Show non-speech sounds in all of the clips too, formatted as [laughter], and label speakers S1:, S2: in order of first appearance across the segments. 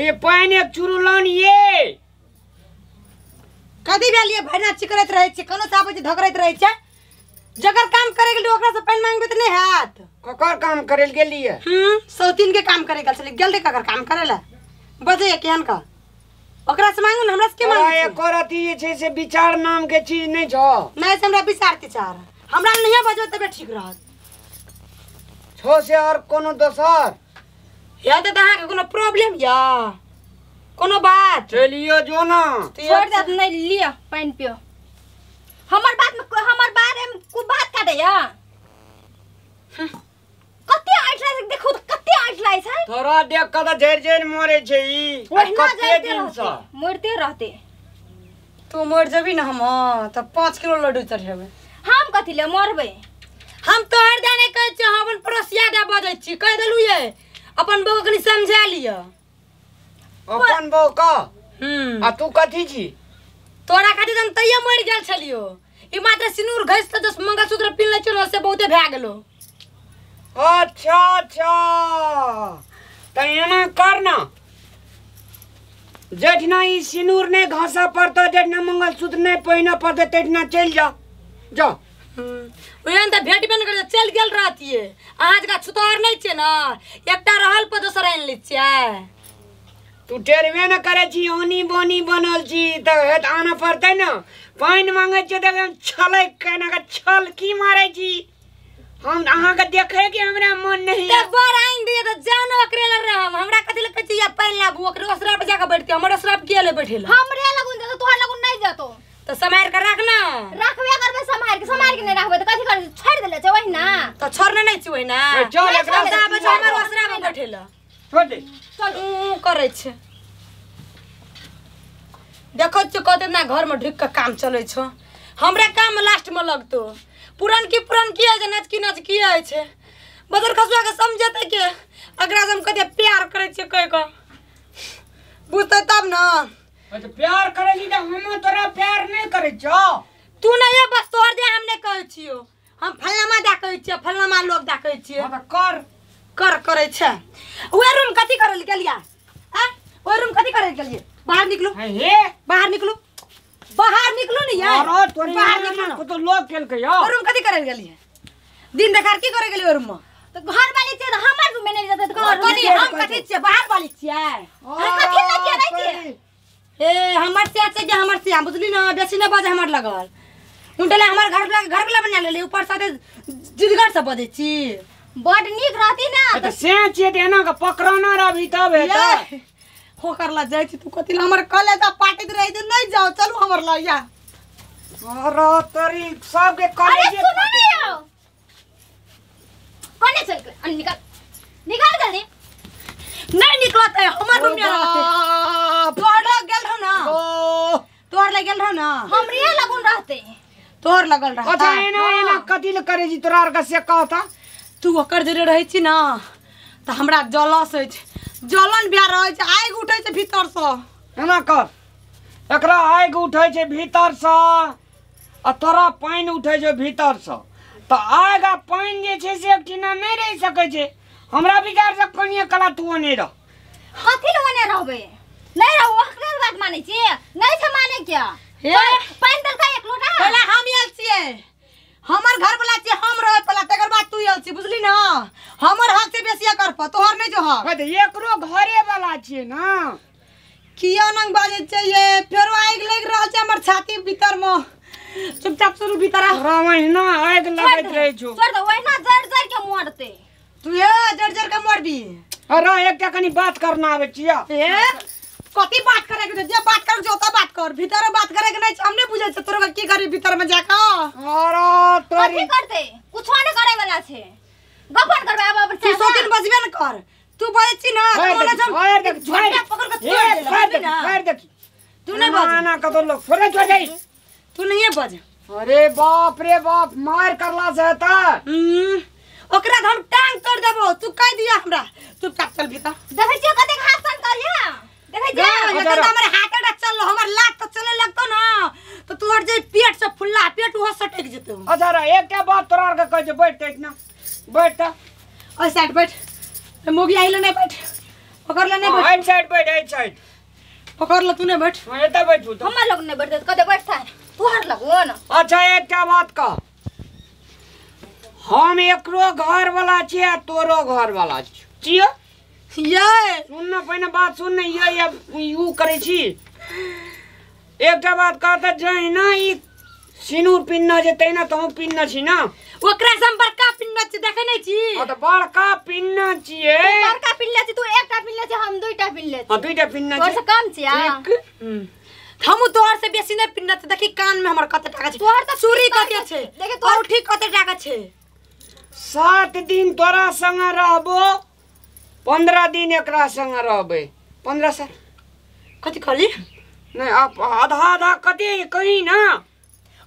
S1: ये पानी एक चुरु लान ये कदी भी भैना चिकरत रहे छे कनो साबो जे धकरत रहे छे जगर काम करे गेली ओकरा से पानी मांगबे त तो नै हाथ ककर काम करे गेली है हम हम्म, सौतिन के काम करे गेल चले गेल रे ककर काम करेला बजे केहन का ओकरा से मांगू हमरा से के मांगू ए करती ये छे से विचार नाम के चीज नै छ नै से हमरा विचार के चार हमरा नै बजो तबे ठीक रहत छो से और कोनो दोसर याद है तो तहां के कोनो प्रॉब्लम या कोनो बात चलियो जो ना छोड़ दे नहीं लिया पानी पियो हमर बात में हमर बारे में को बात दे या हाँ। कते आठ लाइक देखो तो कते आज लाइस है थोड़ा देख के तो जेर झेर मरे छे ई कते दिन से मरते रहते तू मर जबी ना हम हाँ, त 5 किलो लड्डू चढ़ेबे हम कथी ले मरबे हम तोहर जाने कह छ हमन पड़ोसिया दे बजै छी कह देलु ये अपन बहू कनी समझा लिअ अपन बहू का हम्म आ तू कथी छी तोरा खातिर हम तैयो मरि गेल छलियो ई मात्र सिनूर घस त दस मंगलसूत्र पिन्हले छलो से बहुते भए गेलो अच्छा अच्छा त एना कर जेठना ई सिनूर नहीं घसा पड़ता जेठना मंगलसूत्र नहीं पहना पड़ता तेठना चल जा जा ओहन त भेट बेन कर चल गेल रहतिए अहाँ जगह छुतौर नहीं छे ना एकटा रहल पर दोसर आन ले छिए तू टेरवे न करे छी ओनी बोनी बनल छी त हेत आना पड़ते न पानी मांगे छी त एकदम छले केना के छल की मारे छी हम अहाँ के देखे के हमरा मन नहीं त बर आइन दिए त जानो ओकरे लग रह हम हमरा कथि लग छी या पैन लाबू ओकरे ओसरा पे जाके बैठते हमर ओसरा पे गेले बैठेला हमरे लगुन त तोहर लगुन नहीं जातो त समार के रख ना रखबे के छोड़ गरिकन राख्यो त कति गरेर छोडिदिएला चाहिँ होइन त छोड्न नै छु चल करै छ देखो छु कतना घरमा ढुक्क काम चल छ हमरा काम लास्टमे लगतो पुरनकी पुरनकी है जे नचकी नचकी है छै बदर के समझेतै के एकरा हम कते प्यार करै छियै कहि कऽ बुझतै तब न प्यार करै छी तऽ हम तोरा प्यार नहि करै छौ तू नहीं बस तोड़ दे हमने कहै छियो हम फलनामा दा कहै छियै फलनामा लोग दा कहै छियै हां कर कर करै छै ओए रूम कथि कर ले लिया आ ओए रूम कथि कर ले गेलियै बाहर निकलो हे बाहर निकलो बाहर निकलो नहीं यार बाहर निकलू तो लोग खेल के यार रूम कथि कर ले गेलियै दिन देखार की करे गेलियै रूम में तो घर वाली छियै हमर रूम में नहीं जाते तो हम कथि बाहर वाली हम कथि ए हमर से छै जे हमर से बुझली ना बेसी ना बाजे हमर लगल
S2: उनटले हमर घर वाला घर वाला बना
S1: लेली ऊपर साथे जिदगर से बदे छी बड निक रहती ना त से छी देना के के पकड़ना रहबी तब है हेतै हो करला जाय छी तू कथि हमर कलेजा पाटित रह दे नै जाओ चलू हमर ल या अरे तोरी सब के कर अरे सुन ना यो कोने चल के अन निकल निकल निकाल निकाल नै नहीं निकलते हमर रूम में रहते बड गेल रहो ना तोर ले गेल रहो ना हमरे लगन रहते तोर लगल रहा अच्छा एना हाँ। एना कथी ले करे जी तोरा आर के से कहता तू ओकर जे रहै छी ना त हमरा जलस अछि जलन बिया रहै छै आगि उठै छै भीतर सँ एना कर एकरा आगि उठै छै भीतर सँ आ तोरा पानी उठै छै भीतर सँ त आगि आ पानी जे छै से एकठिना नै रह सकै छै हमरा विचार से कनिए कला तू ओने रह कथी लए ओने रहबै नै रह ओकर बात मानै छी नै छै माने क्या पैन देख एक लोटा पहले हम आयल छिए हमर घर वाला छिए हम रह पला तकर बाद तू आयल छी बुझली ना हमर हक से बेसी कर प तोहर नहीं जो हक अरे एकरो घरे वाला छिए ना किया नंग बाजे चाहिए फेरो आग लग रहल छै हमर छाती भीतर में चुपचाप शुरू भीतर आ वहीना आग लगत रहे छो छोड़ दो वहीना जर जर के मरते
S2: तू ये जर जर के
S1: मरबी अरे एकटा कनी बात करना आवे छिया कथी बात करे के जे बात कर जोता बात कर भीतर बात करे के नहीं हमने बुझे छ तोरा की करी भीतर में जाका अरे तोरी कथी करते कुछो न करे वाला छे गपन करबे अब अब तू सो दिन बजबे न कर तू बजे छी ना तोरा जम फायर देख फायर पकड़ के छोड़ दे फायर देख फायर देख तू नहीं बज ना कतो लोग छोड़ छोड़ जाई तू नहीं बज अरे बाप रे बाप मार करला से त हम्म, ओकरा हम टांग तोड़ देबो तू कह दिया हमरा तू काट चल भीतर देखै छियो कते हाथ सन करिया देखे जा अगर हमर हाथ अटक चल हमर लात तो चले लगतो ना तो तोर जे पेट से फुल्ला पेट हो सटक जतो अधर एक के बात तोरा के कह जे बैठ ना बैठ ओ साइड बैठ मोगी आइलो ना बैठ
S2: पकड़ ले ना हाँ, बैठ आई साइड
S1: बैठ आई साइड पकड़ ले तूने बैठ मैं त बैठू तो हम लोग ने बैठते कदे बैठता है तोहर लगो ना अच्छा एक क्या बात का हम एकरो घर वाला छिए तोरो घर वाला छिए ये सुन ना पहले बात सुन ना ये ये यू करे छी एकटा बात कहता जई ना ई सिनूर पिन्ना जे तैना तो पिन्ना छी ना ओकरा सम बड़का पिन्ना छी देखे नै छी हां त बड़का पिन्ना छी ए बड़का पिन्ना छी तू एकटा पिन्ना छी हम दुईटा पिन्ना छी हां दुईटा पिन्ना छी और से कम छी आ हम हम्म। तोहर से बेसी नै पिन्ना छी देखी कान में हमर कते टाका छी तोहर त चूरी कते छे देखे तोहर ठीक कते टाका छे सात दिन तोरा संग रहबो पन्ध्र दिन एकरासँग रहबे पन्ध्र साल कति कहली नै आधा आधा कति कहि न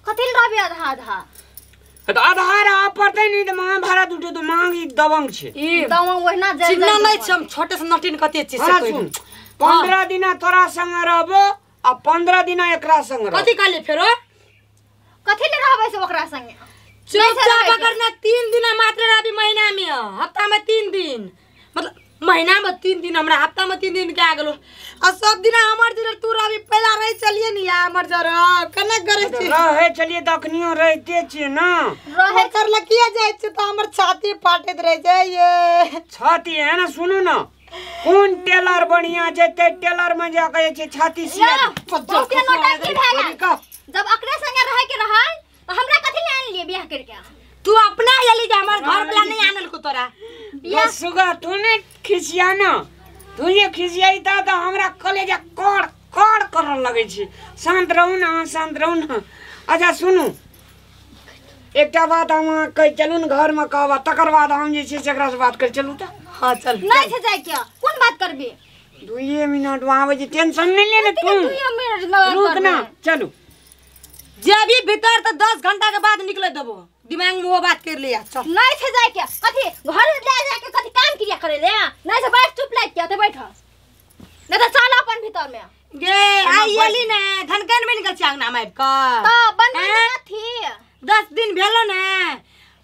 S1: कति रहबे आधा आधा त आधा रहा तो महाभारत उठे तो मांग दबंग छे ई दबंग वहना जाय चिन्ना कति फेरो चुपचाप 3 दिन मात्र दिन मतलब महीना में तीन दिन हमारा हफ्ता में तीन दिन क्या गलो और सब दिन हमर जर तू रवि पहला रह चलिए नहीं हमर जर कने करे छी रहे चलिए दखनियो रहते छी ना रहे कर लकिया जाय छी त हमर छाती फाटत रह जाय ये छाती है ना सुनो ना कौन टेलर बढ़िया जेते टेलर में जा जाके छी छाती सिया जब अकरे संगे रह के रहल त हमरा कथि ले आन लिए बियाह करके तू अपना ये जा हमार घर वाला नहीं आनल को तोरा या सुगा तूने खिसिया ना तू ये खिसियाई ता त हमरा कलेजा कोड़ कोड़ करन लगे छी शांत रहू ना शांत रहू ना अच्छा सुनू एकटा बात हम कह चलू न घर में कहबा तकर बाद हम जे छै जकरा से बात कर चलू त हां चल नहीं छै जाय के कोन बात करबे दुइए मिनट वहां बजे टेंशन नहीं ले ले तू दुइए मिनट रुक ना चलू जब भी भीतर तो 10 घंटा के बाद निकले दबो दिमाग में वो बात कर लिया चल नहीं थे जाए क्या कथी घर ले जाए के कथी काम किया करे ले हाँ? नहीं से तो बैठ चुप लाइक क्या तो बैठ नहीं तो चल अपन भीतर में ये आई एली ने धनकन में निकल चांग ना माइब का तो बन तो थी 10 दिन भेलो ने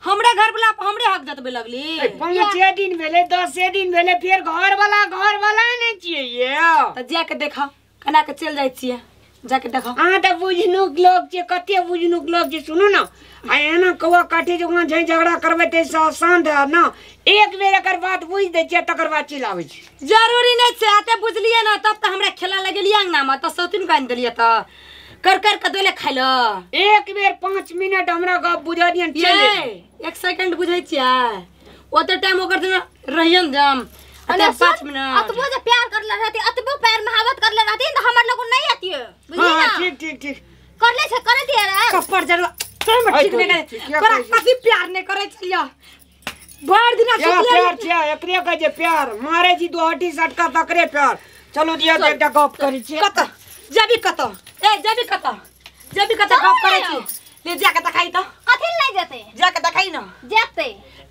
S1: हमरे घर वाला हमरे हक जत तो बेलगली पांच छह दिन भेले 10 से दिन भेले फिर घर वाला घर वाला नहीं छिए ये तो जाके देखा कना के चल जाई छिए जाके देखो हाँ तो बुझनु लोग जे कते बुझनु लोग जे सुनो ना आ एना कौआ काटे जो वहाँ झै झगड़ा करबे ते शांत है ना एक बेर अगर बात बुझ दे छियै तकर बाद चलि आबै छी जरूरी नहि छै आते बुझलियै ना तब तऽ हमरा खेला लगेलियै अंगना में तऽ सौतिन गानि देलियै तऽ कर कर के दोले एक बेर पाँच मिनट हमरा गप बुझा दियन चले एक सेकंड बुझै छियै ओते टाइम ओकर रहियन जाम अरे पाँच मिनट अतबो जे प्यार करले रहती अतबो प्यार महावत करले रहती त तो हमर लोग नहीं आती हाँ, बुझी ना ठीक ठीक ठीक करले से करे दिए रे कपर जरूर तोम ठीक ने करे पर कभी प्यार ने करे छलिया भर दिना सुत ले प्यार छिया एकरे का जे प्यार मारे जी दोहटी सटका तकरे तो प्यार चलो दिया तो एकटा गप करी छी कत जेबी कत ए जेबी कत जेबी कत गप करे छी ले जा के दिखाई तो कथिल नहीं जते जा के दिखाई ना जते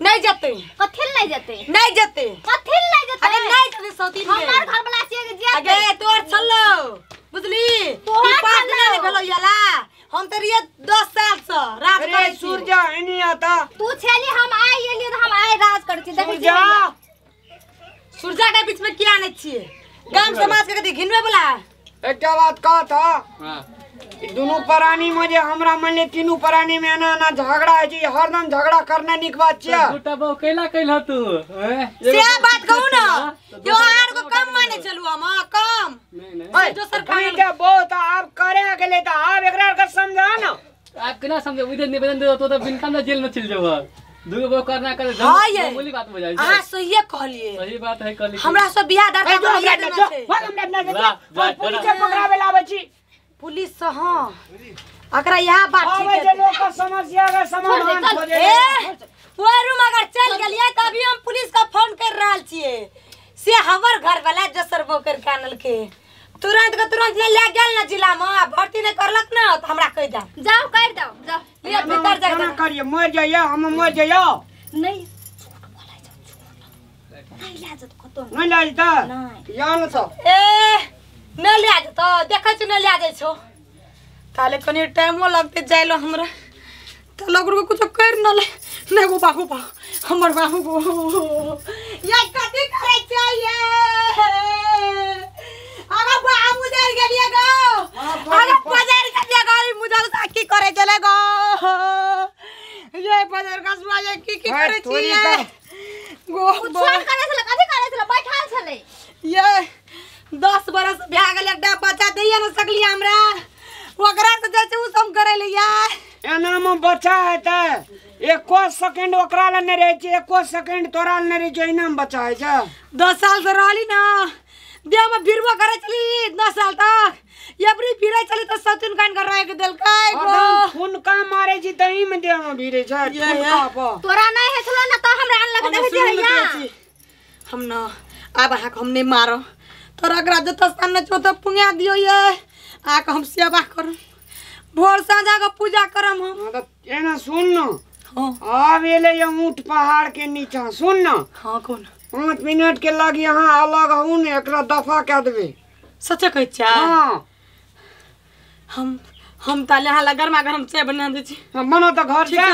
S1: नहीं जते कथिल नहीं जते नहीं जते कथिल नहीं जते अरे नहीं जते सौती हमार घर वाला से जते अरे तोर छलो बुझली तू पास ना ले भलो याला हम त रिय 10 साल से राज करे सूरज इनी आता तू छली हम आ ये लिए तो हम आए राज कर छी देखी जा सूरज के बीच में किया नहीं छी गांव समाज के घिनवे बोला एक बात कह था तो। हां दोनों प्राणी मजे हमरा मन ले तीनों प्राणी में ना ना झगड़ा है जी हरदम झगड़ा करना निक बात छ छोटा तो बहु कैला कैला तू से बात कहू ना तो जो आर को कम माने चलू हम कम ओए जो सरकार के बहुत तो आप करे गेले त आप एकरा के समझा ना आप केना समझे उधर निवेदन दे तो बिन काम जेल में चल जाओ दूगो बो करना करे हां बोली बात बुझाई हां सही कहलिए सही बात है कहलिए हमरा सब बियाह दाता हमरा हमरा हमरा पकड़ावे लावे छी पुलिस हाँ। यहाँ बात हाँ, रूम अगर चल हम पुलिस का फोन कर से घर वाला जसर बोकर के तुरंत का तुरंत ले ले गेल ना जिला में भर्ती ने करलक ना त हमरा कह जाओ कर दो ले भीतर जा करिए मर जाइए हम मर जाइए नहीं नहीं नहीं यान ए नहि लए जेतौ देखै छियै नहि लए जाइ छौ ताले कनि टाइमो लगतै जाइ लए हमरा त लोकके कुछ कर न ले नहि गो बाहु बा हमर बाहु गो कति करै छै सेकंड ओकरा लने रहे छे एको सेकंड तोरा लने रहे जो इनाम बचाए जा 10 साल से रहली ना बिया में बिरवा करे चली इतना साल तक एवरी फिरे चली तो सतुन कान कर रहे के दिल काय ब्रो खून का मारे जी दही में दे में भीरे जा तोरा नहीं है चलो ना तो हमरा लग दे भैया हम ना अब हाक हमने मारो तोरा ग्राज तस्तान ने चोत पुंगा दियो ये आक हम सेवा करू भोर साझा का पूजा करम हम एना सुन ना हाँ। अब ये ऊँट पहाड़ के नीचा सुन ना हाँ कौन पाँच मिनट के लग यहाँ अलग हूँ ने एक दफा कह देवे सच कह हाँ हम हम ताले यहाँ लगर में हम चाय बना दे हाँ बनो तो घर जा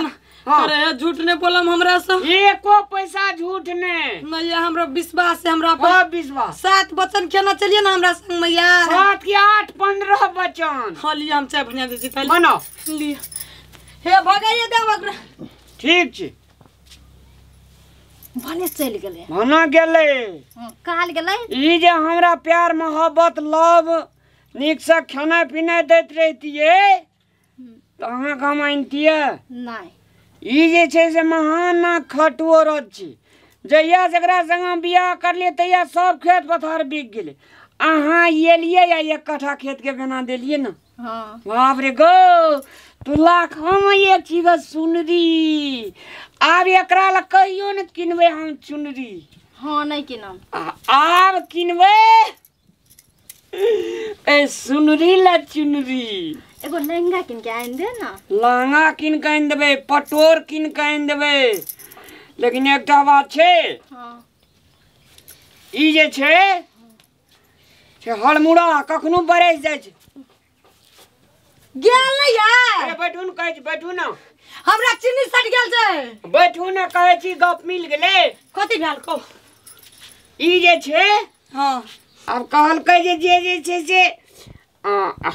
S1: हाँ। अरे झूठ ने बोलम हमरा से एको पैसा झूठ ने मैया हमरा विश्वास है हमरा पर हाँ, विश्वास सात वचन केना चलिए ना हमरा संग मैया सात के आठ पंद्रह बचन हाँ लिया हम चाय बना दे बनो लिया ठीक चल हमरा प्यार मोहब्बत लव निक से खाना पीना दी रहती तो से महान खटु औरत जहिया से संगे बियाह करलिए तहिया सब खेत पथार बिक गए अहाँ एलिए या एक कट्ठा खेत के बना देलिए ना हाँ बाप रे गो तुला हम एक चीज सुनरी आब एकरा कहियो न किनबे हम चुनरी हाँ नहीं किनम आब किनबे ए सुनरी ला चुनरी एगो लहंगा किन के आन दे ना लहंगा किन के आन देबे पटोर किन के आन देबे लेकिन एक बात छे हाँ ई जे छे से हड़मुड़ा कखनो बरस जाय छे गेल नै यै ए बैठू न कहै छी बैठू न हमरा चिन्नी सट गेल छै बैठू न कहै छी गप मिल गेलै कथि भेल को ई जे छै हां अब कहल कहै जे जे जे छै से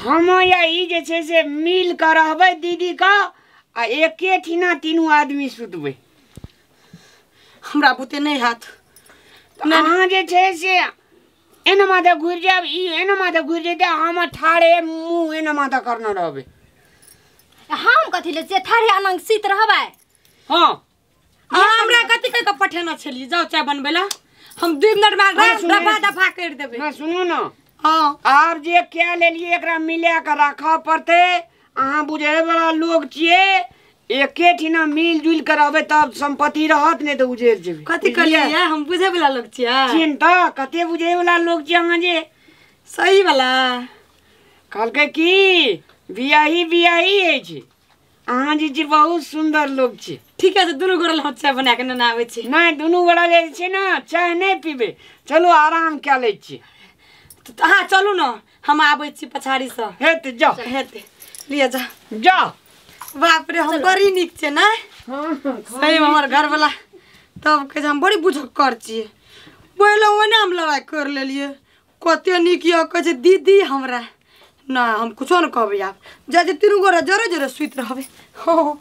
S1: हम या ई जे छै से मिल कऽ रहबै दीदी का आ एके ठिना तीनू आदमी सुतबै हमरा बुते नै हैत अहाँ जे छै से एना माता घुर जाए माता घुर जाए हम ठाड़े मुँह एना माता करना रहबे हम कथी ले से अनंग सीत रहबै हाँ। हमरा कथी कह पठेना छलिए जाओ चाय बनबे ला हम दू मिनट में दफा दफा कर देबे ना सुनू ना हाँ आप जे क्या ले लिए एकरा मिला के रख पड़ते अहाँ बुझे वाला लोग छिए एके ठिना मिलजुल जुल कर आवे तब संपत्ति रहत ने तो उजेर जेबे हम बुझे वाला लोग चिंता कते बुझे वाला लोग जे सही वाला कल के की बियाही बियाही है जी अहाँ जी जी बहुत सुंदर लोग छे ठीक है तो दोनों गोड़ल हम चाय बना के ना आवे छी नहीं दोनों गोड़ल ले छी ना चाय नहीं पीबे चलो आराम क्या ले छी तो अहाँ चलू ना हम आवे छी पछाड़ी से हेत जाओ हेत लिया जा जाओ बाप रे हम बड़ी निक छे ना हाँ, हाँ, सही हमर घर वाला तब के हम बड़ी बुझक कर छिए बोलो ओने हम लड़ाई कर लेलिए कते निक य कहे दीदी हमरा ना हम कुछो न कहबे आप जा जे तीनू गोरा जरे जरे सुत रहबे [laughs] हो